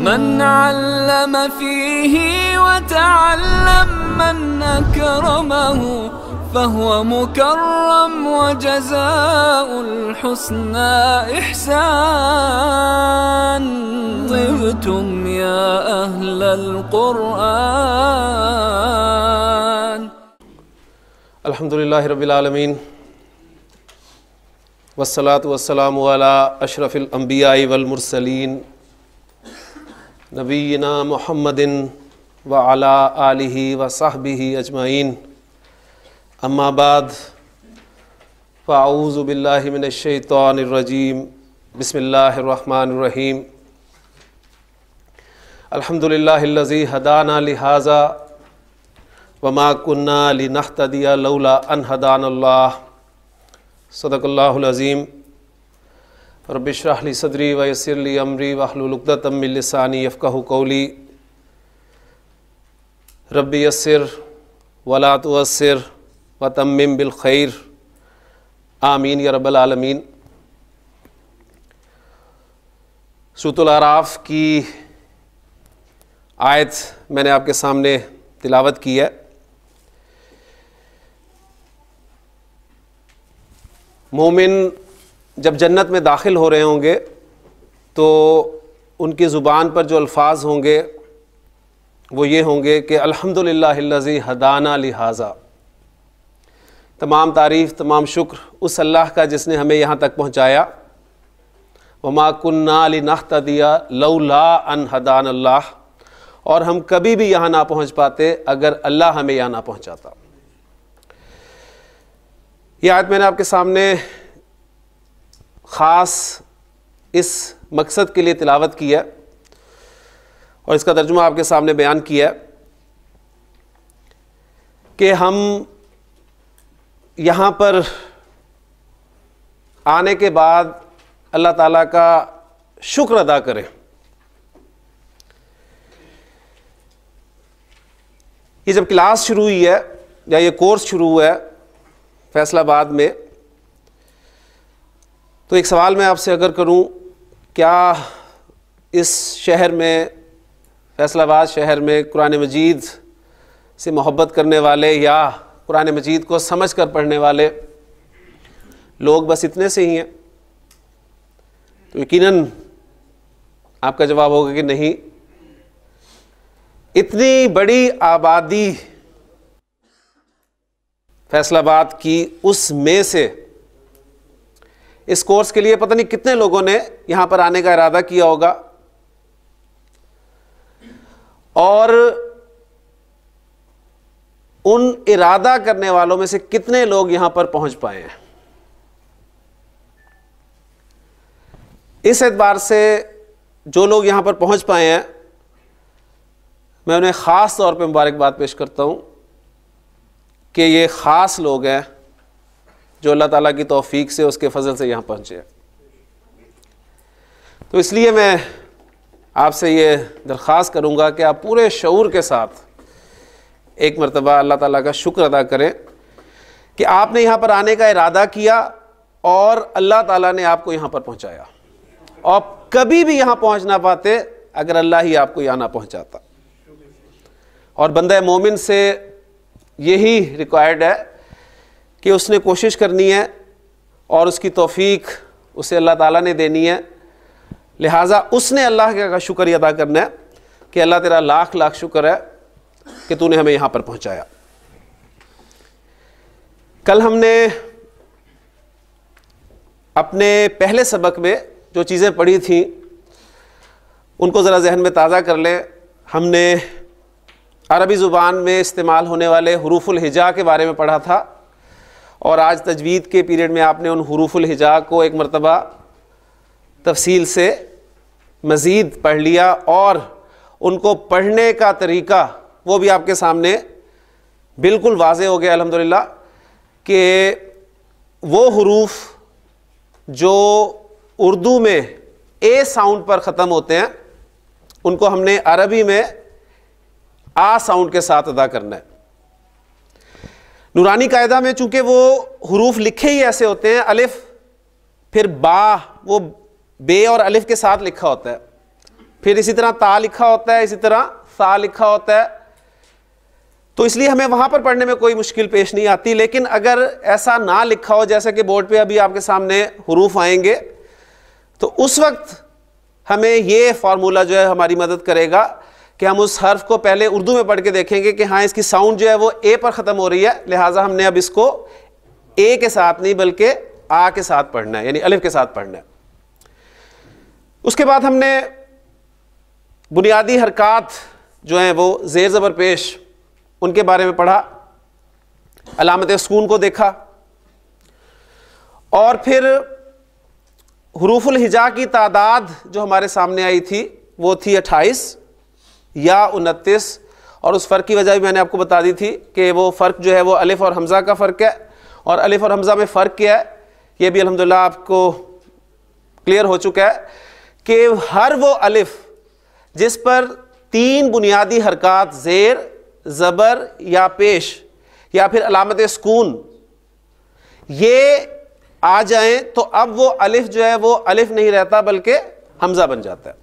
من علم فيه وتعلم من أكرمه فهو مكرم وجزاء الحسنى إحسان طبتم يا أهل القرآن الحمد لله رب العالمين والصلاة والسلام على أشرف الأنبياء والمرسلين नबीना महमदिन व अला आलि व ही अजमाइन अम्माबाद फ़ाऊज़बिल्लिमिनशैतरजीम बसमीम अल्हम्दुलिल्लाहिल्लज़ी हदाना लिहाजा वमा कुन्ना लिनहतदिया लौला अन हदान सदक़ल्लाज़ीम रबिशराहली सदरी वयसरली अमरी वाहलुलुकदतमिलसानी यफ़ाह कौली रबी यसर वलात वसर वतम बिलखैर आमीन या रबालमीन आराफ की आयत मैंने आपके सामने तिलावत की है मोमिन जब जन्नत में दाखिल हो रहे होंगे तो उनकी ज़ुबान पर जो अल्फाज होंगे वो ये होंगे कि अल्हम्दुलिल्लाहिल्लज़ी हदाना लिहाजा तमाम तारीफ़ तमाम शुक्र उस अल्लाह का जिसने हमें यहाँ तक पहुँचाया वमा कन्ना नख्त दिया लौला अन हदान अल्लाह और हम कभी भी यहाँ ना पहुँच पाते अगर अल्लाह हमें यहाँ ना पहुँचाता यह आयत मैंने आपके सामने ख़ास इस मकसद के लिए तिलावत की है और इसका तर्जुमा आपके सामने बयान किया है कि हम यहाँ पर आने के बाद अल्लाह ताला का शुक्र अदा करें ये जब क्लास शुरू हुई है या ये कोर्स शुरू हुआ है फैसलाबाद में तो एक सवाल मैं आपसे अगर करूं क्या इस शहर में फैसलाबाद शहर में कुरान मजीद से मोहब्बत करने वाले या कुरान मजीद को समझ कर पढ़ने वाले लोग बस इतने से ही हैं तो यकीनन आपका जवाब होगा कि नहीं इतनी बड़ी आबादी फैसलाबाद की उस में से इस कोर्स के लिए पता नहीं कितने लोगों ने यहां पर आने का इरादा किया होगा और उन इरादा करने वालों में से कितने लोग यहां पर पहुंच पाए हैं इस एतबार से जो लोग यहां पर पहुंच पाए हैं मैं उन्हें ख़ास तौर पे मुबारकबाद पेश करता हूं कि ये ख़ास लोग हैं जो अल्लाह ताला की तौफीक से उसके फजल से यहाँ पहुँचे हैं तो इसलिए मैं आपसे ये दरख्वास्त करूँगा कि आप पूरे शूर के साथ एक मरतबा अल्लाह ताला का शुक्र अदा करें कि आपने यहाँ पर आने का इरादा किया और अल्लाह ताला ने आपको यहाँ पर पहुँचाया और कभी भी यहाँ पहुँच ना पाते अगर अल्लाह ही आपको यहाँ ना पहुँचाता और बंद मोमिन से यही रिक्वायर्ड है कि उसने कोशिश करनी है और उसकी तोफ़ीक उसे अल्लाह ताला ने देनी है लिहाजा उसने अल्लाह का शुक्रिया अदा करना है कि अल्लाह तेरा लाख लाख शुक्र है कि तूने हमें यहाँ पर पहुँचाया कल हमने अपने पहले सबक में जो चीज़ें पढ़ी थीं उनको ज़रा जहन में ताज़ा कर लें हमने अरबी ज़ुबान में इस्तेमाल होने वाले हरूफुल हिजा के बारे में पढ़ा था और आज तजवीद के पीरियड में आपने उन हरूफुल हिजा को एक मरतबा तफसील से मज़ीद पढ़ लिया और उनको पढ़ने का तरीका वो भी आपके सामने बिल्कुल वाज हो गया अलहमदिल्ला कि वो हरूफ जो उर्दू में ए साउंड पर ख़त्म होते हैं उनको हमने अरबी में आ साउंड के साथ अदा करना है नूरानी कायदा में चूंकि वो हरूफ लिखे ही ऐसे होते हैं अलिफ फिर बा वो बे और अलिफ के साथ लिखा होता है फिर इसी तरह ता लिखा होता है इसी तरह सा लिखा होता है तो इसलिए हमें वहाँ पर पढ़ने में कोई मुश्किल पेश नहीं आती लेकिन अगर ऐसा ना लिखा हो जैसा कि बोर्ड पे अभी आपके सामने हरूफ आएंगे तो उस वक्त हमें ये फार्मूला जो है हमारी मदद करेगा कि हम उस हर्फ को पहले उर्दू में पढ़ के देखेंगे कि हाँ इसकी साउंड जो है वो ए पर ख़त्म हो रही है लिहाजा हमने अब इसको ए के साथ नहीं बल्कि आ के साथ पढ़ना है यानी अलिफ के साथ पढ़ना है उसके बाद हमने बुनियादी हरकत जो हैं वो ज़ेर ज़बर पेश उनके बारे में पढ़ा अलामत सुकून को देखा और फिर हरूफुल हिजा की तादाद जो हमारे सामने आई थी वो थी अट्ठाईस या उनतीस और उस फ़र्क की वजह भी मैंने आपको बता दी थी कि वो फ़र्क जो है वो अलिफ़ और हमज़ा का फ़र्क है और अलिफ़ और हमज़ा में फ़र्क क्या है ये भी अलहमदिल्ला आपको क्लियर हो चुका है कि हर वो अलिफ़ जिस पर तीन बुनियादी हरकत ज़ेर ज़बर या पेश या फिर अलामत सुकून ये आ जाए तो अब वो अलिफ़ जो है वो अलिफ़ नहीं रहता बल्कि हमज़ा बन जाता है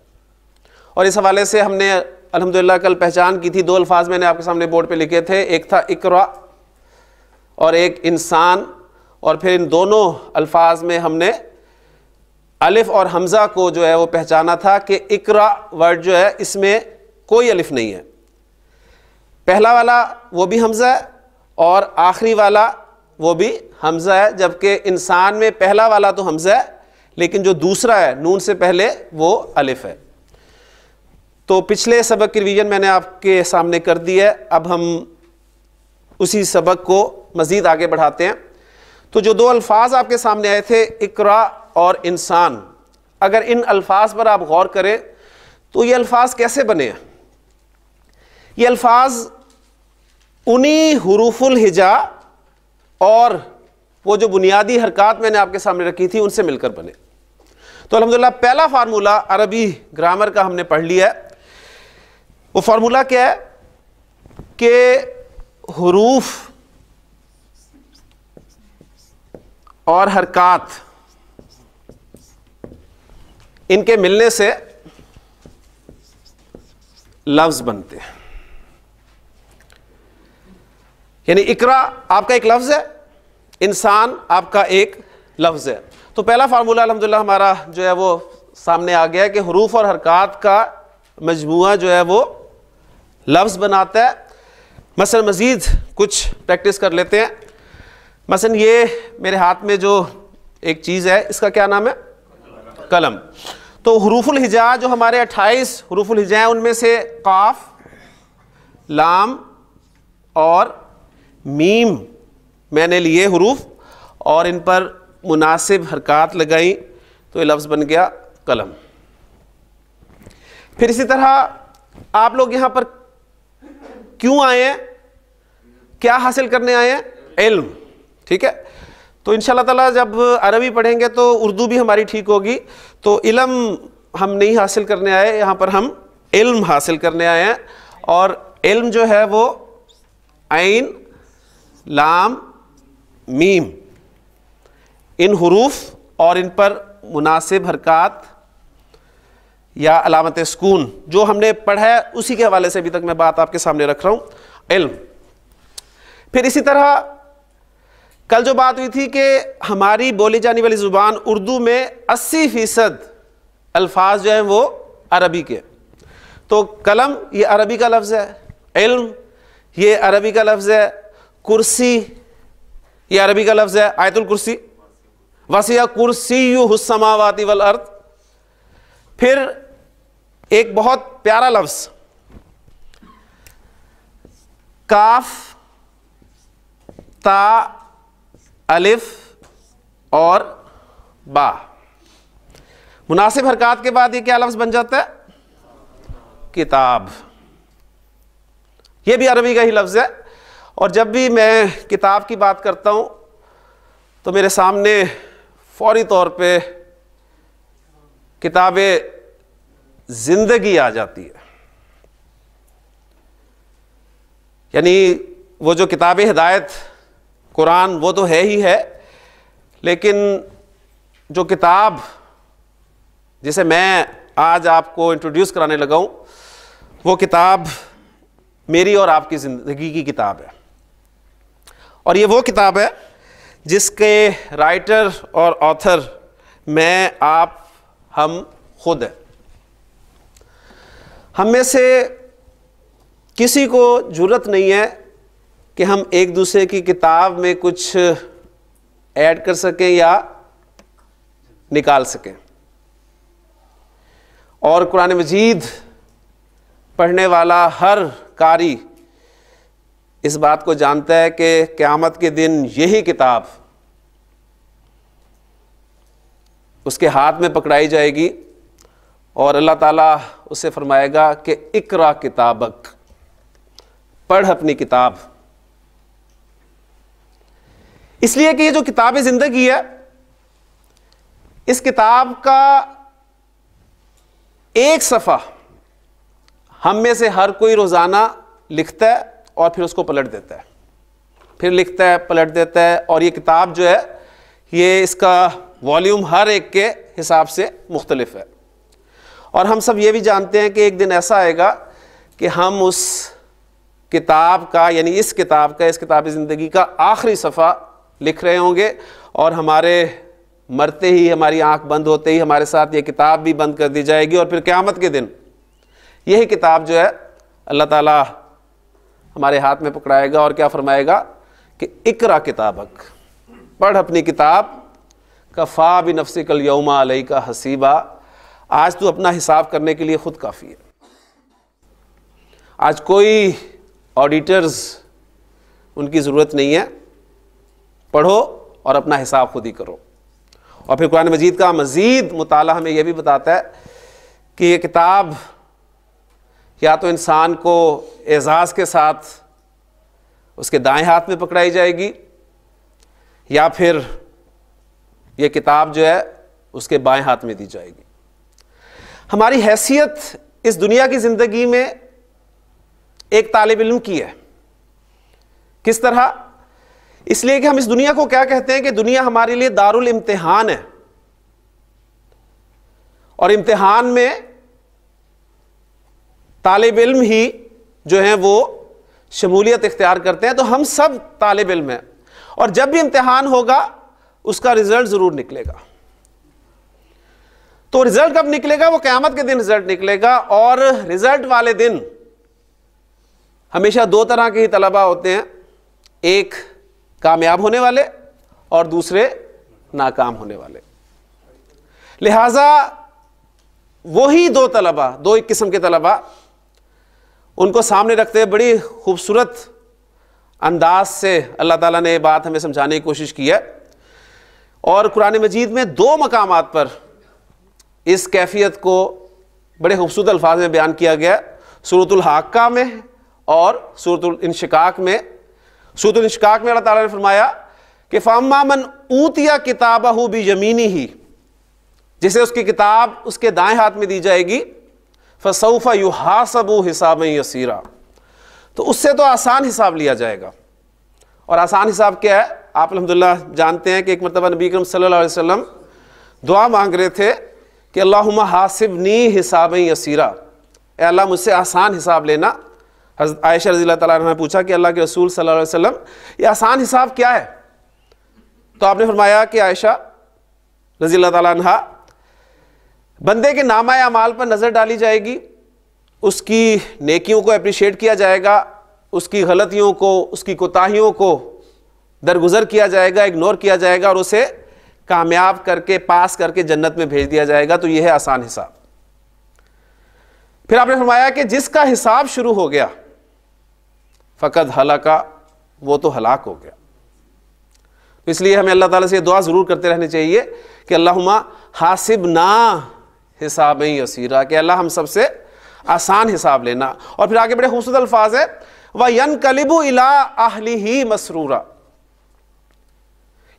और इस हवाले से हमने अल्हम्दुलिल्लाह कल पहचान की थी दो अल्फाज मैंने आपके सामने बोर्ड पे लिखे थे एक था इकरा और एक इंसान और फिर इन दोनों अल्फाज में हमने अलिफ और हमज़ा को जो है वो पहचाना था कि इकरा वर्ड जो है इसमें कोई अलिफ नहीं है पहला वाला वो भी हमज़ा है और आखिरी वाला वो भी हमज़ा है जबकि इंसान में पहला वाला तो हमज़ा है लेकिन जो दूसरा है नून से पहले वो अलिफ है तो पिछले सबक की रिवीजन मैंने आपके सामने कर दी है अब हम उसी सबक को मज़ीद आगे बढ़ाते हैं तो जो दो अल्फाज आपके सामने आए थे इकरा और इंसान अगर इन अल्फाज पर आप गौर करें तो ये अल्फाज कैसे बने हैं ये अल्फाज उन्हीं हरूफुल हिजा और वो जो बुनियादी हरकत मैंने आपके सामने रखी थी उनसे मिलकर बने तो अलहमदिल्ला पहला फार्मूला अरबी ग्रामर का हमने पढ़ लिया है वो फार्मूला क्या है कि हरूफ और हरकत इनके मिलने से लफ्ज बनते हैं यानी इकरा आपका एक लफ्ज़ है इंसान आपका एक लफ्ज़ है तो पहला फार्मूला अलहमदिल्ला हमारा जो है वो सामने आ गया है कि हरूफ और हरकत का मजमू जो है वो लफ्ज़ बनाता है मसल मज़ीद कुछ प्रैक्टिस कर लेते हैं मसल ये मेरे हाथ में जो एक चीज़ है इसका क्या नाम है कलम तो हरूफुल हिजा जो हमारे 28 हरूफुल हिजा हैं उनमें से काफ लाम और मीम मैंने लिए हरूफ और इन पर मुनासिब हरकत लगाई तो ये लफ्ज़ बन गया कलम फिर इसी तरह आप लोग यहाँ पर क्यों आए हैं क्या हासिल करने आए हैं इल्म ठीक है तो इन ताला जब अरबी पढ़ेंगे तो उर्दू भी हमारी ठीक होगी तो इलम हम नहीं हासिल करने आए यहाँ पर हम इल्म हासिल करने आए हैं और इल्म जो है वो आइन लाम मीम इन हरूफ और इन पर मुनासिब हरकत या अलामत सुकून जो हमने पढ़ा है उसी के हवाले से अभी तक मैं बात आपके सामने रख रहा हूँ इल्म फिर इसी तरह कल जो बात हुई थी कि हमारी बोली जाने वाली ज़ुबान उर्दू में 80 फ़ीसद अल्फाज जो हैं वो अरबी के तो कलम ये अरबी का लफ्ज़ है इल्म ये अरबी का लफ्ज़ है कुर्सी ये अरबी का लफ्ज़ है आयतुल कुर्सी वसिया कुर्सी यू हुसमावाती वल अर्थ फिर एक बहुत प्यारा लफ्ज काफ ता अलिफ और बा मुनासिब हरकत के बाद ये क्या लफ्ज बन जाता है किताब ये भी अरबी का ही लफ्ज़ है और जब भी मैं किताब की बात करता हूं तो मेरे सामने फौरी तौर पे किताबें जिंदगी आ जाती है यानी वो जो किताब हिदायत कुरान वो तो है ही है लेकिन जो किताब जिसे मैं आज आपको इंट्रोड्यूस कराने लगा हूं वो किताब मेरी और आपकी ज़िंदगी की किताब है और ये वो किताब है जिसके राइटर और ऑथर मैं आप हम खुद हैं हम में से किसी को ज़रूरत नहीं है कि हम एक दूसरे की किताब में कुछ ऐड कर सकें या निकाल सकें और कुरान मजीद पढ़ने वाला हर कारी इस बात को जानता है कि क़्यामत के दिन यही किताब उसके हाथ में पकड़ाई जाएगी और अल्लाह ताला उसे फरमाएगा कि इकरा किताबक पढ़ अपनी किताब इसलिए कि ये जो किताब ज़िंदगी है इस किताब का एक सफ़ा हम में से हर कोई रोज़ाना लिखता है और फिर उसको पलट देता है फिर लिखता है पलट देता है और ये किताब जो है ये इसका वॉल्यूम हर एक के हिसाब से मुख्तलफ है और हम सब ये भी जानते हैं कि एक दिन ऐसा आएगा कि हम उस किताब का यानी इस किताब का इस किताब ज़िंदगी का आखिरी सफ़ा लिख रहे होंगे और हमारे मरते ही हमारी आंख बंद होते ही हमारे साथ ये किताब भी बंद कर दी जाएगी और फिर क़्यामत के दिन यही किताब जो है अल्लाह ताला हमारे हाथ में पकड़ाएगा और क्या फरमाएगा कि इकरा किताबक पढ़ अपनी किताब कफ़ा भी नफसिकल यौमा अलई का हसीबा आज तू अपना हिसाब करने के लिए खुद काफ़ी है आज कोई ऑडिटर्स उनकी ज़रूरत नहीं है पढ़ो और अपना हिसाब खुद ही करो और फिर कुरान मजीद का मज़ीद मताल हमें यह भी बताता है कि ये किताब या तो इंसान को एजाज़ के साथ उसके दाएं हाथ में पकड़ाई जाएगी या फिर ये किताब जो है उसके बाएं हाथ में दी जाएगी हमारी हैसियत इस दुनिया की ज़िंदगी में एक तालब इलम की है किस तरह इसलिए कि हम इस दुनिया को क्या कहते हैं कि दुनिया हमारे लिए दारुल इम्तिहान है और इम्तिहान में तालब इम ही जो है वो शमूलियत इख्तियार करते हैं तो हम सब तालब इम हैं और जब भी इम्तिहान होगा उसका रिज़ल्ट ज़रूर निकलेगा तो रिजल्ट कब निकलेगा वो क्यामत के दिन रिजल्ट निकलेगा और रिजल्ट वाले दिन हमेशा दो तरह के ही तलबा होते हैं एक कामयाब होने वाले और दूसरे नाकाम होने वाले लिहाजा वही दो तलबा दो एक किस्म के तलबा उनको सामने रखते हुए बड़ी खूबसूरत अंदाज से अल्लाह ताला ने ये बात हमें समझाने की कोशिश की है और कुरान मजीद में दो मकामात पर इस कैफियत को बड़े खूबसूरत अल्फाज में बयान किया गया सूरतुल्हाका में और इनशिकाक में इनशिकाक में अल्लाह ताला ने फरमाया कि फामा मन ऊतिया किताब हो भी जमीनी ही जिसे उसकी किताब उसके दाएं हाथ में दी जाएगी फसौफा युहासबू हिसाब यसीरा तो उससे तो आसान हिसाब लिया जाएगा और आसान हिसाब क्या है आप अलहमदिल्ला जानते हैं कि एक मरतबा नबी करम सल्ला वसम दुआ मांग रहे थे कि अल्लाह नी हिसाब यसीरा अल्लाह मुझसे आसान हिसाब लेना आयशा रजी तला ने पूछा कि अल्लाह के रसूल सल्लल्लाहु अलैहि वसल्लम ये आसान हिसाब क्या है तो आपने फरमाया कि आयशा रजी तला बंदे के नामा अमाल पर नज़र डाली जाएगी उसकी नेकियों को अप्रिशिएट किया जाएगा उसकी गलतियों को उसकी कोताहियों को दरगुजर किया जाएगा इग्नोर किया जाएगा और उसे कामयाब करके पास करके जन्नत में भेज दिया जाएगा तो यह है आसान हिसाब फिर आपने फरमाया कि जिसका हिसाब शुरू हो गया फ़कत हलाका वो तो हलाक हो गया तो इसलिए हमें अल्लाह ताला से दुआ ज़रूर करते रहने चाहिए कि अल्लाहुमा हासिब ना हिसाब यसीरा कि अल्लाह हम सबसे आसान हिसाब लेना और फिर आगे बड़े खूबसूरत अल्फाज है वह यन कलिबू इला आहली ही मसरूरा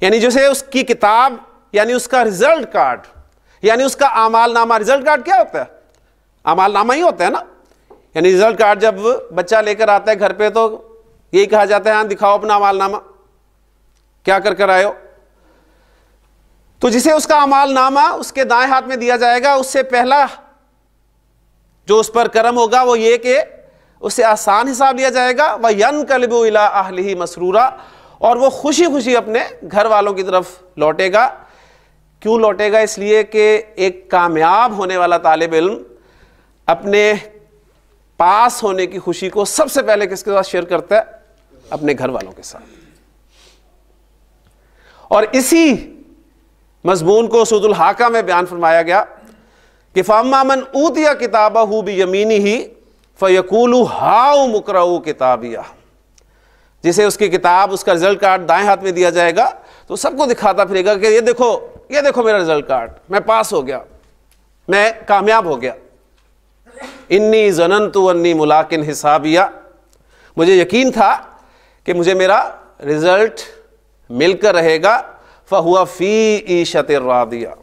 यानी जैसे उसकी किताब यानी उसका रिजल्ट कार्ड यानी उसका अमालनामा रिजल्ट कार्ड क्या होता है अमालनामा ही होता है ना यानी रिजल्ट कार्ड जब बच्चा लेकर आता है घर पे तो यही कहा जाता है हाँ दिखाओ अपना अमालनामा क्या कर कर आयो तो जिसे उसका अमालनामा उसके दाएं हाथ में दिया जाएगा उससे पहला जो उस पर कर्म होगा वो ये कि उसे आसान हिसाब लिया जाएगा वह यन कलबू इला आहली मसरूरा और वो खुशी खुशी अपने घर वालों की तरफ लौटेगा क्यों लौटेगा इसलिए कि एक कामयाब होने वाला तालब इल्म अपने पास होने की खुशी को सबसे पहले किसके साथ शेयर करता है अपने घर वालों के साथ और इसी मजमून को सूदुल हाका में बयान फरमाया गया कि फामामन ऊतिया किताबा हु भी यमीनी ही फ़यकूलू हाउ मुकर किताबिया जिसे उसकी किताब उसका रिजल्ट कार्ड दाएं हाथ में दिया जाएगा तो सबको दिखाता फिरेगा कि ये देखो ये देखो मेरा रिजल्ट कार्ड मैं पास हो गया मैं कामयाब हो गया इन्नी जनन तो अन्नी मुलाकिन हिसाबिया मुझे यकीन था कि मुझे मेरा रिजल्ट मिलकर रहेगा फहुआ फ़ी ईशत रिया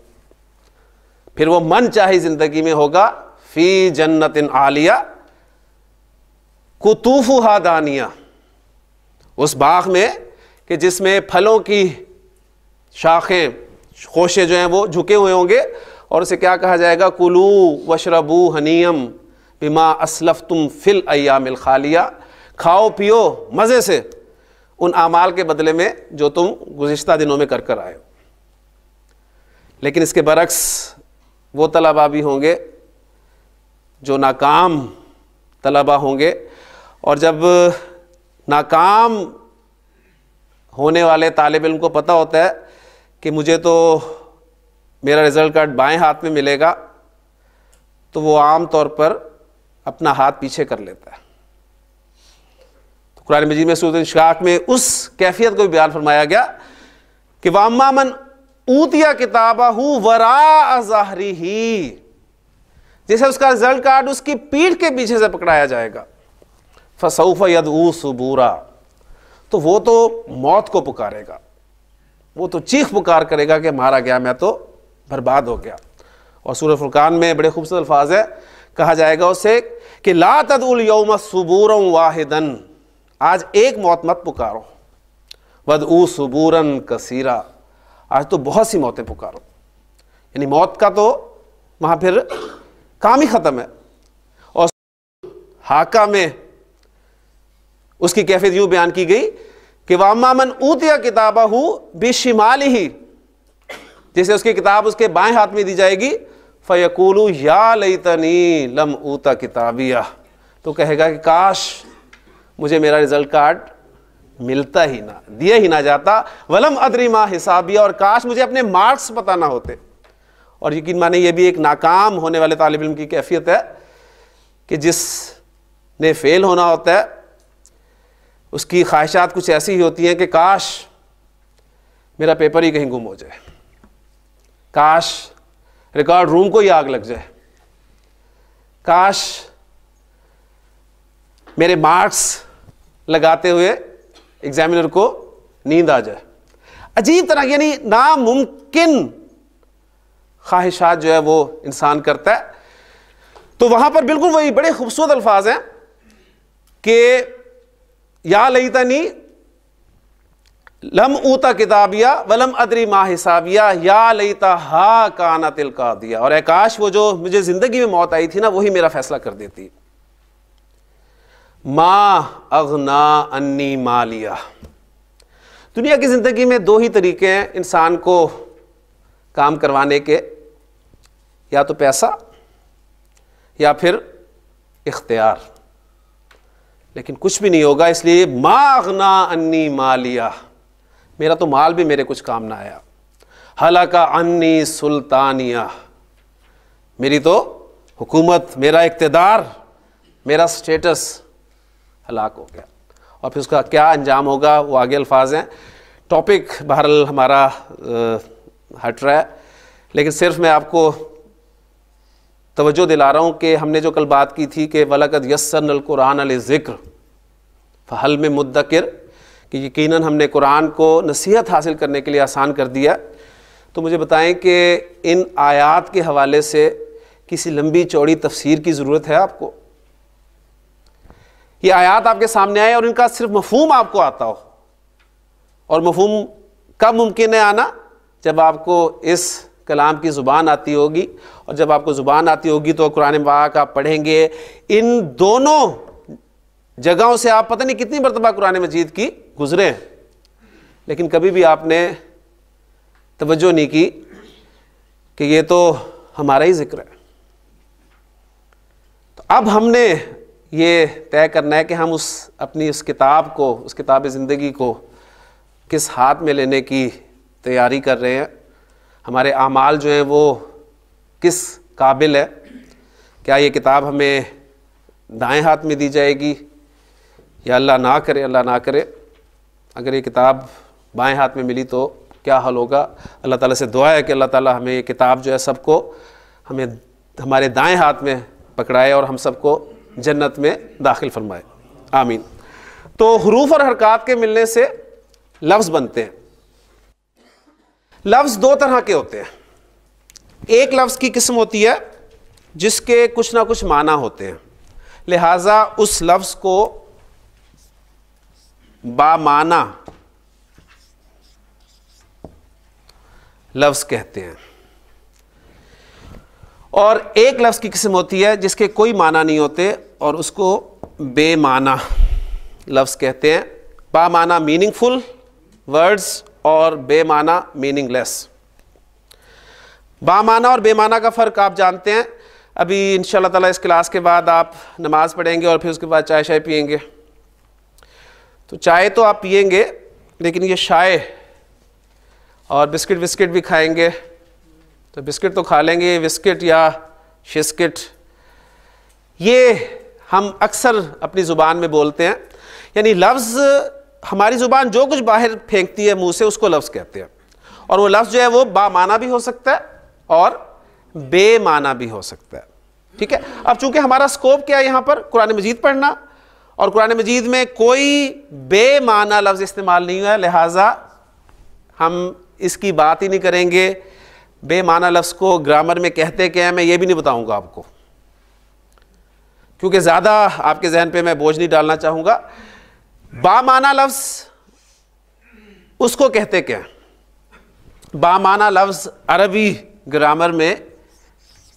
फिर वो मन चाहे ज़िंदगी में होगा फ़ी जन्नत आलिया कुतूफ़ दानिया उस बाग में कि जिसमें फलों की शाखें खोशे जो हैं वो झुके हुए होंगे और उसे क्या कहा जाएगा कुलू वशरबू हनीम बिमा असलफ तुम फिल अयामिल खालिया खाओ पियो मज़े से उन आमाल के बदले में जो तुम गुज्त दिनों में कर कर आए लेकिन इसके बरक्स वो तलबा भी होंगे जो नाकाम तलबा होंगे और जब नाकाम होने वाले तालब इम को पता होता है कि मुझे तो मेरा रिज़ल्ट कार्ड बाएं हाथ में मिलेगा तो वो आम तौर पर अपना हाथ पीछे कर लेता है तो कुरान मजीद में सूद शाख में उस कैफियत को भी बयान फरमाया गया कि वामा मन ऊतिया किताबा हूँ वरा अजहरी ही जैसे उसका रिज़ल्ट कार्ड उसकी पीठ के पीछे से पकड़ाया जाएगा फसौफ यद ऊ सबूरा तो वो तो मौत को पुकारेगा वो तो चीख पुकार करेगा कि मारा गया मैं तो बर्बाद हो गया और सूर्य फुरकान में बड़े खूबसूरत अल्फाज है कहा जाएगा उसे कि ला तद उल यौम सबूर वाहिदन आज एक मौत मत पुकारो वद ऊ सबूरन कसीरा आज तो बहुत सी मौतें पुकारो यानी मौत का तो वहाँ फिर काम ही ख़त्म है और हाका में उसकी कैफियत यूं बयान की गई कि वामामन ऊतिया किताबा हु बेशिमाल ही जैसे उसकी किताब उसके बाएं हाथ में दी जाएगी फ़यकूलू या लई तनी लम ऊता किताबिया तो कहेगा कि काश मुझे मेरा रिजल्ट कार्ड मिलता ही ना दिया ही ना जाता वलम अदरी माँ हिसाबिया और काश मुझे अपने मार्क्स पता ना होते और यकीन माने ये भी एक नाकाम होने वाले तालब इम की कैफियत है कि जिस ने फेल होना होता है उसकी ख्वाहिशात कुछ ऐसी ही होती हैं कि काश मेरा पेपर ही कहीं गुम हो जाए काश रिकॉर्ड रूम को ही आग लग जाए काश मेरे मार्क्स लगाते हुए एग्जामिनर को नींद आ जाए अजीब तरह यानी नामुमकिन ख्वाहिशात जो है वो इंसान करता है तो वहां पर बिल्कुल वही बड़े खूबसूरत अल्फाज हैं कि या लई तनी लम ऊता किताबिया वलम अदरी मा हिसाबिया या लईता हा काना तिल का दिया और आकाश वो जो मुझे ज़िंदगी में मौत आई थी ना वही मेरा फैसला कर देती माँ अगना अन्नी मालिया दुनिया की ज़िंदगी में दो ही तरीके हैं इंसान को काम करवाने के या तो पैसा या फिर इख्तियार लेकिन कुछ भी नहीं होगा इसलिए मागना अन्नी मालिया मेरा तो माल भी मेरे कुछ काम ना आया हलाका अन्नी सुल्तानिया मेरी तो हुकूमत मेरा इकतदार मेरा स्टेटस हलाक हो गया और फिर उसका क्या अंजाम होगा वो आगे अल्फाज हैं टॉपिक बहरल हमारा हट रहा है लेकिन सिर्फ मैं आपको तवज्जो दिला रहा हूँ कि हमने जो कल बात की थी कि वलकद यसन अलकुरान अल ज़िक्र फल में मुद्दकर कि यकीन हमने कुरान को नसीहत हासिल करने के लिए आसान कर दिया तो मुझे बताएं कि इन आयात के हवाले से किसी लंबी चौड़ी तफसीर की ज़रूरत है आपको ये आयात आपके सामने आए और इनका सिर्फ मफहम आपको आता हो और मफहम कब मुमकिन है आना जब आपको इस कलाम की ज़ुबान आती होगी और जब आपको ज़ुबान आती होगी तो कुरान पाक आप पढ़ेंगे इन दोनों जगहों से आप पता नहीं कितनी मरतबा कुरान मजीद की गुजरे हैं लेकिन कभी भी आपने तवज्जो नहीं की कि ये तो हमारा ही जिक्र है तो अब हमने ये तय करना है कि हम उस अपनी उस किताब को उस किताब ज़िंदगी को किस हाथ में लेने की तैयारी कर रहे हैं हमारे अमाल जो हैं वो किस काबिल है क्या ये किताब हमें दाएं हाथ में दी जाएगी या अल्लाह ना करे अल्लाह ना करे अगर ये किताब बाएं हाथ में मिली तो क्या हल होगा अल्लाह ताला से दुआ है कि अल्लाह ताला हमें ये किताब जो है सबको हमें हमारे दाएं हाथ में पकड़ाए और हम सबको जन्नत में दाखिल फरमाए आमीन तो हरूफ और हरकत के मिलने से लफ्ज़ बनते हैं लफ्ज दो तरह के होते हैं एक लफ्ज की किस्म होती है जिसके कुछ ना कुछ माना होते हैं लिहाजा उस लफ्ज को बामाना लफ्ज कहते हैं और एक लफ्ज़ की किस्म होती है जिसके कोई माना नहीं होते और उसको बेमाना लफ्ज़ कहते हैं बामाना मीनिंगफुल वर्ड्स और बेमाना मीनिंगलेस बामाना और बेमाना का फ़र्क आप जानते हैं अभी इन ताला इस क्लास के बाद आप नमाज़ पढ़ेंगे और फिर उसके बाद चाय शाय पियेंगे तो चाय तो आप पियेंगे लेकिन ये शाय और बिस्किट विस्किट भी खाएंगे तो बिस्किट तो खा लेंगे बिस्किट या शिस्किट ये हम अक्सर अपनी ज़ुबान में बोलते हैं यानी लफ्ज़ हमारी ज़ुबान जो कुछ बाहर फेंकती है मुंह से उसको लफ्ज़ कहते हैं और वो लफ्ज़ जो है वो बामाना भी हो सकता है और बेमाना भी हो सकता है ठीक है अब चूंकि हमारा स्कोप क्या है यहाँ पर कुरान मजीद पढ़ना और कुरान मजीद में कोई बेमाना लफ्ज़ इस्तेमाल नहीं हुआ है लिहाजा हम इसकी बात ही नहीं करेंगे बेमाना लफ्ज़ को ग्रामर में कहते क्या है मैं ये भी नहीं बताऊँगा आपको क्योंकि ज़्यादा आपके जहन पर मैं बोझ नहीं डालना चाहूँगा बामाना लफ्ज उसको कहते क्या बामाना लफ्ज अरबी ग्रामर में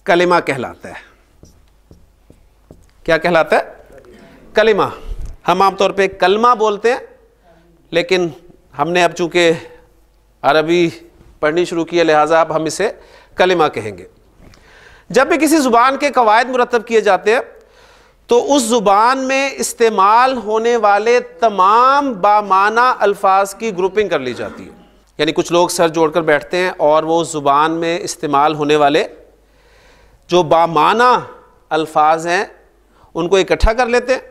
कलिमा कहलाता है क्या कहलाता है कलिमा हम आमतौर पे कलमा बोलते हैं लेकिन हमने अब चूंकि अरबी पढ़नी शुरू की है लिहाजा अब हम इसे कलिमा कहेंगे जब भी किसी ज़ुबान के कवायद मुरतब किए जाते हैं तो उस ज़ुबान में इस्तेमाल होने वाले तमाम बामाना अल्फाज की ग्रुपिंग कर ली जाती है यानी कुछ लोग सर जोड़कर बैठते हैं और वो ज़ुबान में इस्तेमाल होने वाले जो बामाना अल्फाज हैं उनको इकट्ठा कर लेते हैं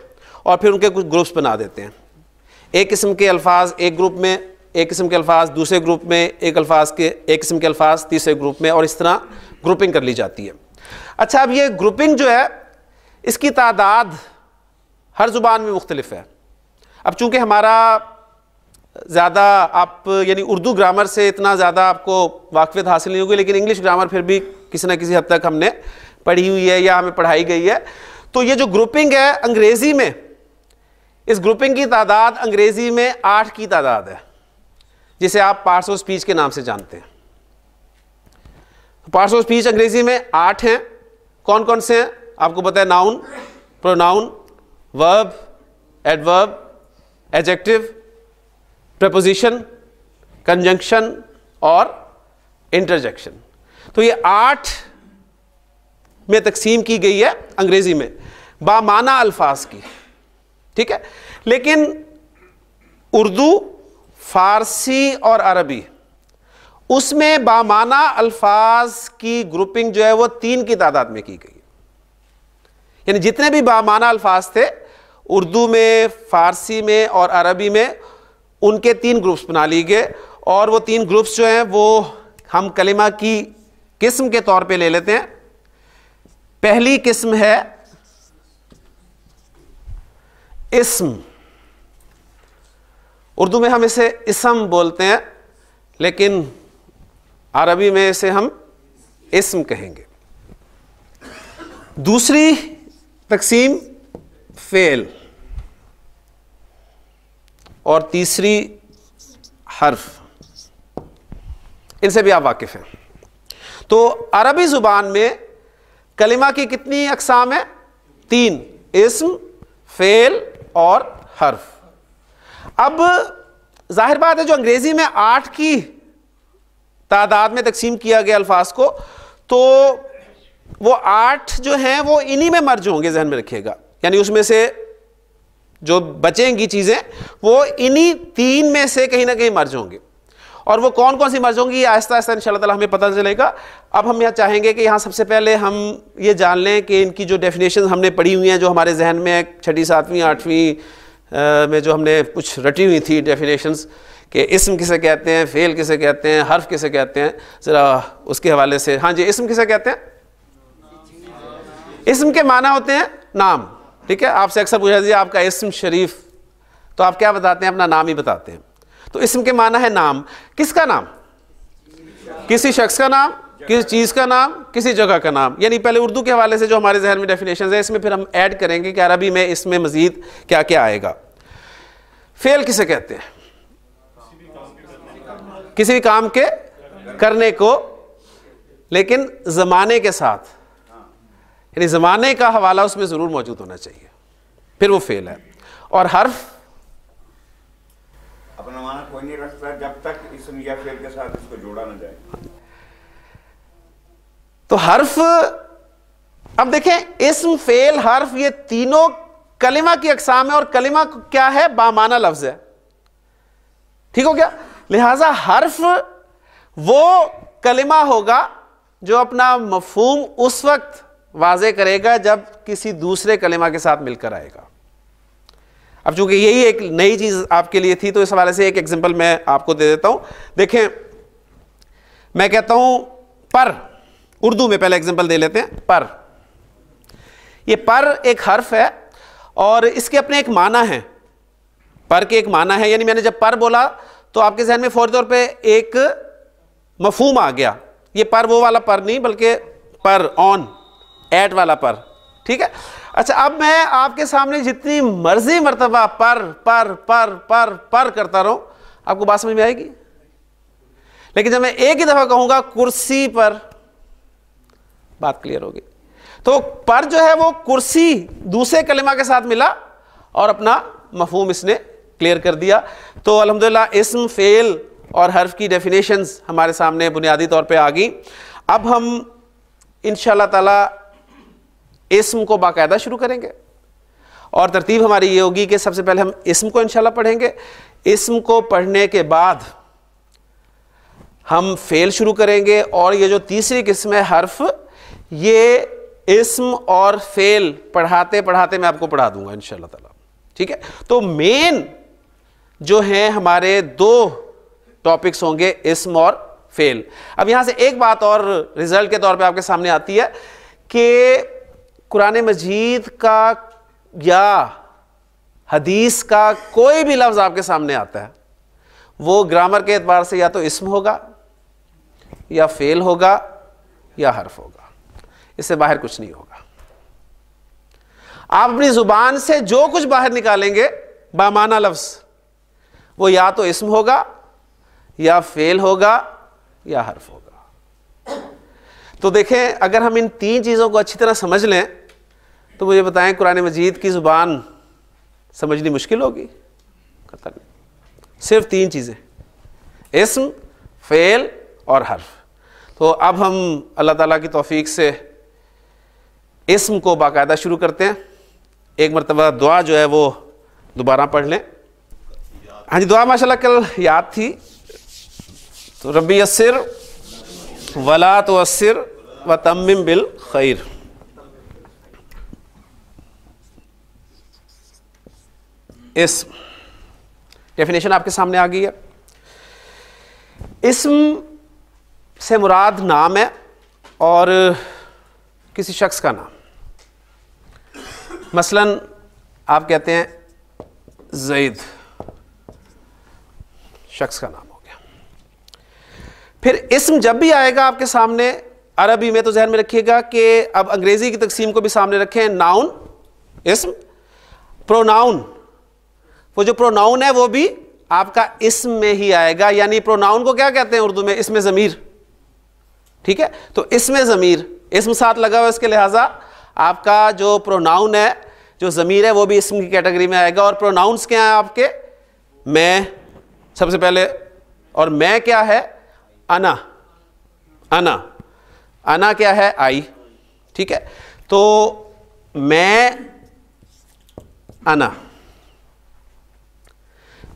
और फिर उनके कुछ ग्रुप्स बना देते हैं एक किस्म के अल्फाज एक ग्रुप में एक किस्म के अल्फाज दूसरे ग्रुप में एक अल्फाज के एक किस्म के अल्फाज तीसरे ग्रुप में और इस तरह ग्रुपिंग कर ली जाती है अच्छा अब ये ग्रुपिंग जो है इसकी तादाद हर ज़ुबान में मुख्तलिफ है अब चूँकि हमारा ज़्यादा आप यानी उर्दू ग्रामर से इतना ज़्यादा आपको वाकफियत हासिल नहीं होगी लेकिन इंग्लिश ग्रामर फिर भी किसी न किसी हद तक हमने पढ़ी हुई है या हमें पढ़ाई गई है तो ये जो ग्रुपिंग है अंग्रेज़ी में इस ग्रुपिंग की तादाद अंग्रेज़ी में आठ की तादाद है जिसे आप पार्ट्स ऑफ स्पीच के नाम से जानते हैं तो पार्ट्स ऑफ स्पीच अंग्रेज़ी में आठ हैं कौन कौन से हैं आपको पता है noun pronoun verb adverb adjective preposition conjunction और इंटरजेक्शन तो ये आठ में तकसीम की गई है अंग्रेजी में बामाना अल्फाज की ठीक है लेकिन उर्दू फारसी और अरबी उसमें बामाना अल्फाज की ग्रुपिंग जो है वो तीन की तादाद में की गई यानी जितने भी बामाना अल्फाज थे उर्दू में फ़ारसी में और अरबी में उनके तीन ग्रुप्स बना लिए गए और वो तीन ग्रुप्स जो हैं वो हम कलिमा की किस्म के तौर पे ले लेते हैं पहली किस्म है इस्म उर्दू में हम इसे इसम बोलते हैं लेकिन अरबी में इसे हम इसम कहेंगे दूसरी तकसीम फेल और तीसरी हर्फ इनसे भी आप वाकिफ़ हैं तो अरबी ज़ुबान में कलिमा की कितनी अकसाम है तीन इस्म फेल और हर्फ अब जाहिर बात है जो अंग्रेज़ी में आठ की तादाद में तकसीम किया गया अल्फाज को तो वो आठ जो हैं वो इन्हीं में मर्ज होंगे जहन में रखिएगा यानी उसमें से जो बचेंगी चीज़ें वो इन्हीं तीन में से कहीं ना कहीं मर्ज होंगे और वो कौन कौन सी मर्ज होंगी आहिस्ता आहिस्ता इन शाला हमें पता चलेगा अब हम यहाँ चाहेंगे कि यहाँ सबसे पहले हम ये जान लें कि इनकी जो डेफिनेशन हमने पढ़ी हुई हैं जो हमारे जहन में छठी सातवीं आठवीं में जो हमने कुछ रटी हुई थी डेफिनेशंस कि इसम किसे कहते हैं फ़ेल किसे कहते हैं हर्फ किसे कहते हैं ज़रा उसके हवाले से हाँ जी इसम किसे कहते हैं इसम के माना होते हैं नाम ठीक है आपसे अक्सर पूछा जाए आपका इसम शरीफ तो आप क्या बताते हैं अपना नाम ही बताते हैं तो इसम के माना है नाम किसका नाम किसी शख्स का नाम किसी चीज़ का नाम किसी जगह का नाम यानी पहले उर्दू के हवाले से जो हमारे जहन में डेफिनेशन है इसमें फिर हम ऐड करेंगे कि अरबी में इसमें मज़ीद क्या क्या आएगा फेल किसे कहते हैं किसी भी काम के करने को लेकिन ज़माने के साथ यानी ज़माने का हवाला उसमें ज़रूर मौजूद होना चाहिए फिर वो फेल है और हर्फ अपना माना कोई नहीं रखता जब तक इस फेल के साथ इसको जोड़ा ना जाए तो हर्फ अब देखें इसम फेल हर्फ ये तीनों कलिमा की अकसाम है और कलिमा क्या है बामाना लफ्ज है ठीक हो गया लिहाजा हर्फ वो कलिमा होगा जो अपना मफहूम उस वक्त वाजे करेगा जब किसी दूसरे कलेमा के साथ मिलकर आएगा अब चूंकि यही एक नई चीज़ आपके लिए थी तो इस हवाले से एक एग्जाम्पल मैं आपको दे देता हूं देखें मैं कहता हूं पर उर्दू में पहले एग्जाम्पल दे लेते हैं पर ये पर एक हर्फ है और इसके अपने एक माना है पर के एक माना है यानी मैंने जब पर बोला तो आपके जहन में फौरी तौर पर एक मफहूम आ गया ये पर वो वाला पर नहीं बल्कि पर ऑन एट वाला पर ठीक है अच्छा अब मैं आपके सामने जितनी मर्जी मरतबा पर पर पर पर पर करता रहूं आपको बात समझ में आएगी लेकिन जब मैं एक ही दफ़ा कहूंगा कुर्सी पर बात क्लियर होगी तो पर जो है वो कुर्सी दूसरे कलिमा के साथ मिला और अपना मफहूम इसने क्लियर कर दिया तो अलहमदिल्ला इसम फेल और हर्फ की डेफिनेशंस हमारे सामने बुनियादी तौर पे आ गई अब हम इन ताला इसम को बाकायदा शुरू करेंगे और तरतीब हमारी ये होगी कि सबसे पहले हम इसम को इनशाला पढ़ेंगे इसम को पढ़ने के बाद हम फेल शुरू करेंगे और ये जो तीसरी किस्म है हर्फ ये इसम और फेल पढ़ाते पढ़ाते मैं आपको पढ़ा दूंगा इन तला ठीक है तो मेन जो हैं हमारे दो टॉपिक्स होंगे इसम और फेल अब यहां से एक बात और रिजल्ट के तौर पे आपके सामने आती है कि कुरान मजीद का या हदीस का कोई भी लफ्ज़ आपके सामने आता है वो ग्रामर के एतबार से या तो इसम होगा या फेल होगा या हर्फ होगा इससे बाहर कुछ नहीं होगा आप अपनी ज़ुबान से जो कुछ बाहर निकालेंगे बामाना लफ्ज़ वो या तो इसम होगा या फेल होगा या हर्फ होगा तो देखें अगर हम इन तीन चीज़ों को अच्छी तरह समझ लें तो मुझे बताएं कुरान मजीद की ज़ुबान समझनी मुश्किल होगी नहीं सिर्फ तीन चीज़ें इसम फ़ेल और हर्फ तो अब हम अल्लाह ताला की तौफीक से इसम को बाकायदा शुरू करते हैं एक मरतबा दुआ जो है वो दोबारा पढ़ लें हाँ जी दुआ माशाल्लाह कल याद थी तो रबी असर वला तो असर व तमिम बिल खैर इस डेफिनेशन आपके सामने आ गई है इसम से मुराद नाम है और किसी शख्स का नाम मसलन आप कहते हैं जैद शख्स का नाम हो गया फिर इसम जब भी आएगा आपके सामने अरबी में तो जहन में रखिएगा कि अब अंग्रेज़ी की तकसीम को भी सामने रखें नाउन इसम प्रोनाउन वो जो प्रोनाउन है वो भी आपका इसम में ही आएगा यानी प्रोनाउन को क्या कहते हैं उर्दू में इसमें ज़मीर ठीक है तो इसमें ज़मीर इसम साथ लगा हुआ इसके लिहाजा आपका जो प्रोनाउन है जो ज़मीर है वो भी इसम की कैटेगरी में आएगा और प्रोनाउंस क्या है आपके मैं सबसे पहले और मैं क्या है अना अना अना क्या है आई ठीक है तो मैं अना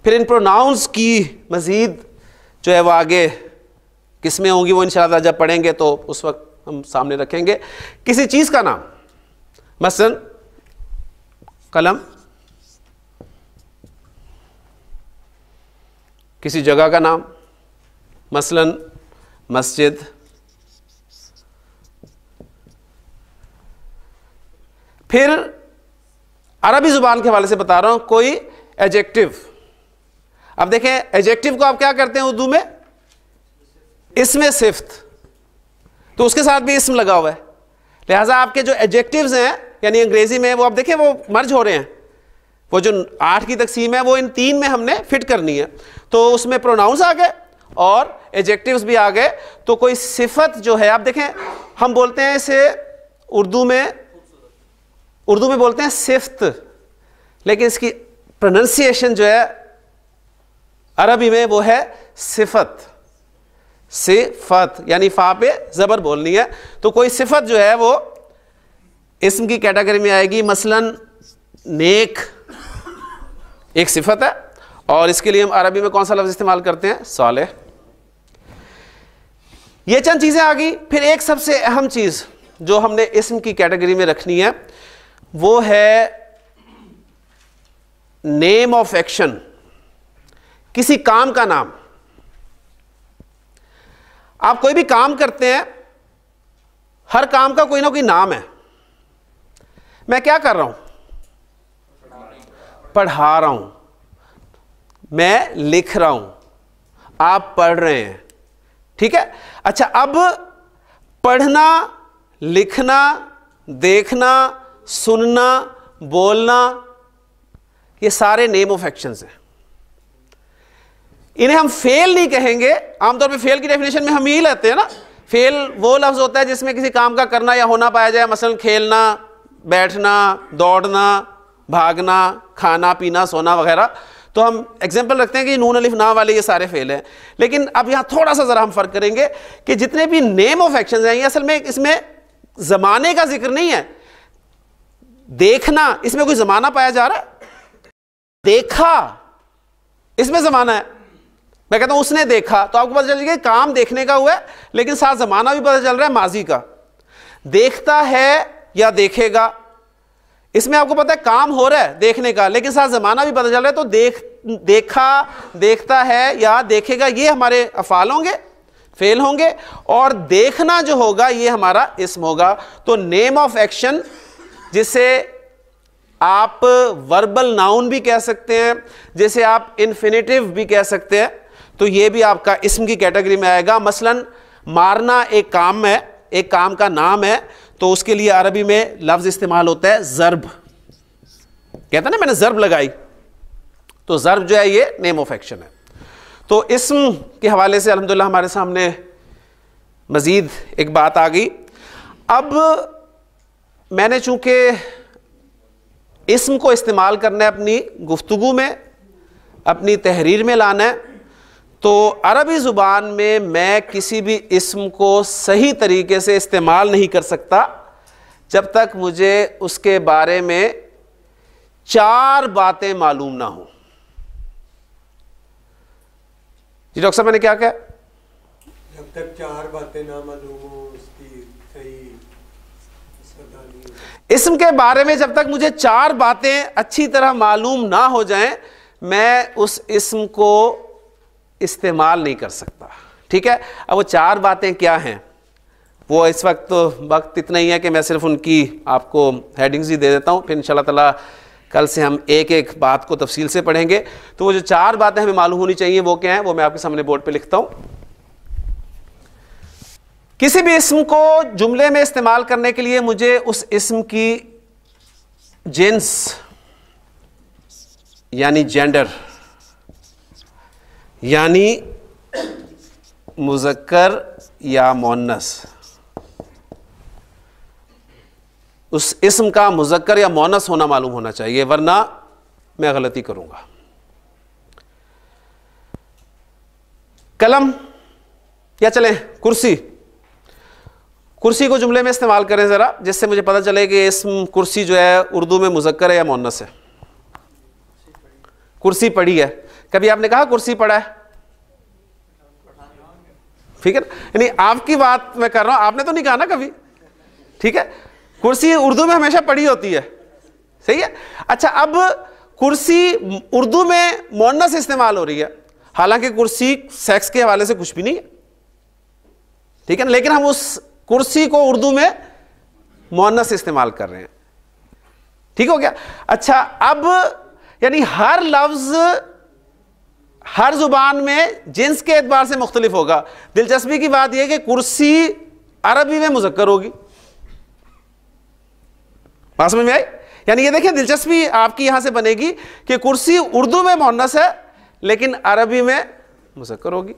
फिर इन प्रोनाउंस की मज़ीद जो है वो आगे किस्में होंगी वो इन जब पढ़ेंगे तो उस वक्त हम सामने रखेंगे किसी चीज़ का नाम मसन कलम किसी जगह का नाम मसलन मस्जिद फिर अरबी ज़ुबान के हवाले से बता रहा हूँ कोई एजेक्टिव अब देखें एजेक्टिव को आप क्या करते हैं उर्दू में इसमें सिफ्त तो उसके साथ भी इसम लगा हुआ है लिहाजा आपके जो एजेक्टिव्स हैं यानी अंग्रेजी में वो आप देखें वो मर्ज हो रहे हैं वो जो आठ की तकसीम है वो इन तीन में हमने फिट करनी है तो उसमें प्रोनाउंस आ गए और एजेक्टिव्स भी आ गए तो कोई सिफत जो है आप देखें हम बोलते हैं इसे उर्दू में उर्दू में बोलते हैं सिफ्त लेकिन इसकी प्रोनंसिएशन जो है अरबी में वो है सिफत सिफत यानी फ़ा पे ज़बर बोलनी है तो कोई सिफत जो है वो इसम की कैटेगरी में आएगी मसलन नेक एक सिफत है और इसके लिए हम अरबी में कौन सा लफ्ज़ इस्तेमाल करते हैं साले ये चंद चीज़ें आ गई फिर एक सबसे अहम चीज़ जो हमने इसम की कैटेगरी में रखनी है वो है नेम ऑफ एक्शन किसी काम का नाम आप कोई भी काम करते हैं हर काम का कोई ना कोई नाम है मैं क्या कर रहा हूं पढ़ा रहा हूं मैं लिख रहा हूं आप पढ़ रहे हैं ठीक है अच्छा अब पढ़ना लिखना देखना सुनना बोलना ये सारे नेम ऑफ एक्शंस हैं इन्हें हम फेल नहीं कहेंगे आमतौर पे फेल की डेफिनेशन में हम यही लेते हैं ना फेल वो लफ्ज़ होता है जिसमें किसी काम का करना या होना पाया जाए मसलन खेलना बैठना दौड़ना भागना खाना पीना सोना वगैरह तो हम एग्जाम्पल रखते हैं कि नून अलिफ ना वाले ये सारे फेल हैं लेकिन अब यहाँ थोड़ा सा ज़रा हम फ़र्क करेंगे कि जितने भी नेम ऑफ एक्शन हैं असल में इसमें ज़माने का जिक्र नहीं है देखना इसमें कोई ज़माना पाया जा रहा है देखा इसमें ज़माना है मैं कहता हूं उसने देखा तो आपको पता चल गया काम देखने का हुआ है लेकिन साथ जमाना भी पता चल रहा है माजी का देखता है या देखेगा इसमें आपको पता है काम हो रहा है देखने का लेकिन साथ जमाना भी पता चल रहा है तो देख देखा देखता है या देखेगा ये हमारे अफाल होंगे फेल होंगे और देखना जो होगा ये हमारा इसम होगा तो नेम ऑफ एक्शन जिसे आप वर्बल नाउन भी कह सकते हैं जिसे आप इन्फिनेटिव भी कह सकते हैं तो ये भी आपका इसम की कैटेगरी में आएगा मसलन मारना एक काम है एक काम का नाम है तो उसके लिए अरबी में लफ्ज इस्तेमाल होता है जरब कहते ना मैंने जरब लगाई तो जरब जो है ये नेम ऑफ एक्शन है तो इसम के हवाले से अलहमदिल्ला हमारे सामने मज़ीद एक बात आ गई अब मैंने चूंकि इसम को इस्तेमाल करना है अपनी गुफ्तु में अपनी तहरीर में लाना है तो अरबी ज़ुबान में मैं किसी भी इसम को सही तरीके से इस्तेमाल नहीं कर सकता जब तक मुझे उसके बारे में चार बातें मालूम ना हो जी डॉक्टर साहब मैंने क्या कहा जब तक चार बातें ना मालूम हो उसकी सही इसम के बारे में जब तक मुझे चार बातें अच्छी तरह मालूम ना हो जाएं मैं उस इसम को इस्तेमाल नहीं कर सकता ठीक है अब वो चार बातें क्या हैं वो इस वक्त तो वक्त इतना ही है कि मैं सिर्फ उनकी आपको हेडिंग्स ही दे देता हूँ फिर इन ताला कल से हम एक एक बात को तफसील से पढ़ेंगे तो वो जो चार बातें हमें मालूम होनी चाहिए वो क्या है वो मैं आपके सामने बोर्ड पे लिखता हूँ किसी भी इसम को जुमले में इस्तेमाल करने के लिए मुझे उस इसम की जेंस यानी जेंडर यानी मुजक्कर या मोनस उस इसम का मुजक्कर या मोनस होना मालूम होना चाहिए वरना मैं गलती करूंगा कलम या चलें कुर्सी कुर्सी को जुमले में इस्तेमाल करें ज़रा जिससे मुझे पता चले कि इसम कुर्सी जो है उर्दू में मुजक्कर है या मोनस है कुर्सी पड़ी है कभी आपने कहा कुर्सी पड़ा है ठीक है यानी आपकी बात मैं कर रहा हूं आपने तो नहीं कहा ना कभी ठीक है कुर्सी उर्दू में हमेशा पड़ी होती है सही है अच्छा अब कुर्सी उर्दू में मोनस इस्तेमाल हो रही है हालांकि कुर्सी सेक्स के हवाले से कुछ भी नहीं है ठीक है ना लेकिन हम उस कुर्सी को उर्दू में मोनस इस्तेमाल कर रहे हैं ठीक हो गया अच्छा अब यानी हर लफ्ज हर जुबान में जिन्स के एतबार से मुख्तलिफ होगा दिलचस्पी की बात यह कि कुर्सी अरबी में मुजक्कर होगी बात समझ में आई यानी ये देखिए दिलचस्पी आपकी यहां से बनेगी कि कुर्सी उर्दू में मोहनस है लेकिन अरबी में मुजक्कर होगी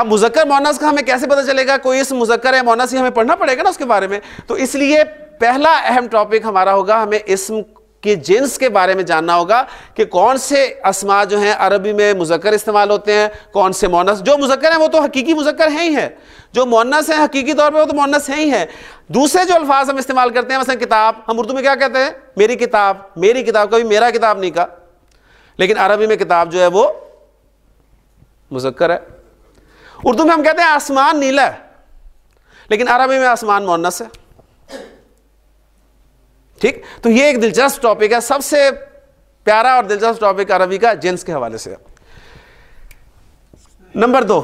अब मुजक्कर मोहनस का हमें कैसे पता चलेगा कोई इस मुजक्कर है मोहनस ही हमें पढ़ना पड़ेगा ना उसके बारे में तो इसलिए पहला अहम टॉपिक हमारा होगा हमें इसम कि जिन्स के बारे में जानना होगा कि कौन से असमा जो हैं अरबी में मुजक्कर इस्तेमाल होते हैं कौन से मोनस जो मुजक्कर हैं वो तो हकीकी मुजक्कर हैं ही है जो मोनस हैं हकीकी तौर पे वो तो मोनस हैं ही है दूसरे जो अल्फाज हम इस्तेमाल करते हैं मसलन किताब हम उर्दू में क्या कहते हैं मेरी किताब मेरी किताब कभी मेरा किताब नहीं कहा लेकिन अरबी में किताब जो है वो मुजक्कर है उर्दू में हम कहते हैं आसमान नीला है लेकिन अरबी में आसमान मोनस है ठीक तो ये एक दिलचस्प टॉपिक है सबसे प्यारा और दिलचस्प टॉपिक अरबी का जेंट्स के हवाले से नंबर दो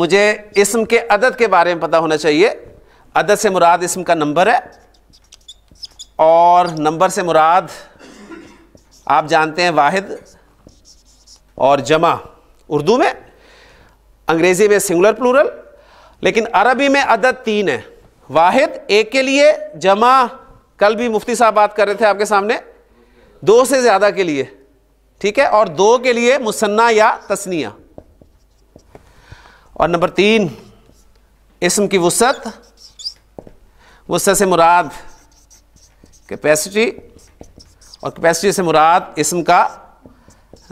मुझे इसम के अदद के बारे में पता होना चाहिए अदद से मुराद इसम का नंबर है और नंबर से मुराद आप जानते हैं वाहिद और जमा उर्दू में अंग्रेज़ी में सिंगुलर प्लूरल लेकिन अरबी में अदद तीन है वाहिद एक के लिए जमा कल भी मुफ्ती साहब बात कर रहे थे आपके सामने दो से ज्यादा के लिए ठीक है और दो के लिए मुसन्ना या तस्निया और नंबर तीन इसम की वसत वसत से मुराद कैपेसिटी और कैपेसिटी से मुराद इसम का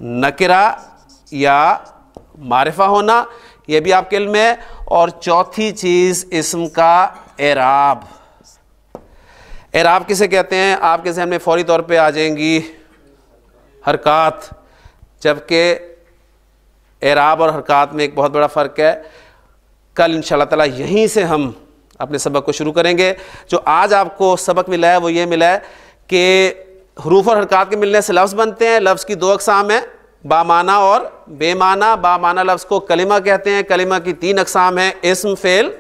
नकरा या मारिफा होना यह भी आपके इल्म है और चौथी चीज़ इसम का एराब एराब किसे कहते हैं आप जहन में फ़ौरी तौर पे आ जाएंगी हरकत जबकि एराब और हरकत में एक बहुत बड़ा फ़र्क है कल इन तला यहीं से हम अपने सबक को शुरू करेंगे जो आज आपको सबक मिला है वो ये मिला है कि हरूफ और हरकत के मिलने से लफ्ज़ बनते हैं लफ्ज़ की दो अकसाम हैं बामाना और बेमाना बामाना लफ्ज़ को कलिमा कहते हैं कलिमा की तीन अकसाम हैं इसम फेल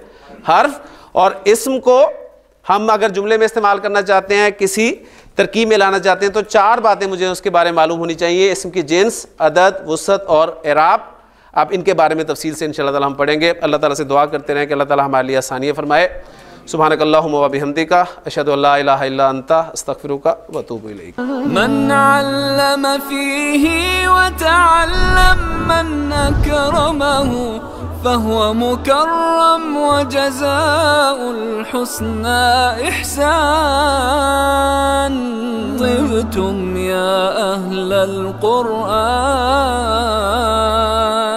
हर्फ और इसम को हम अगर जुमले में इस्तेमाल करना चाहते हैं किसी तरकीब में लाना चाहते हैं तो चार बातें मुझे उसके बारे में मालूम होनी चाहिए इसम की जेंस अदद वसत और एराब आप इनके बारे में तफसील से इन हम पढ़ेंगे अल्लाह ताला से दुआ करते रहें कि अल्लाह ताला हमारे लिए आसानियाँ फरमाए سبحانك اللهم وبحمدك أشهد أن لا إله إلا أنت أستغفرك وأتوب إليك من علم فيه وتعلم من أكرمه فهو مكرم وجزاء الحسنى إحسان طبتم يا أهل القرآن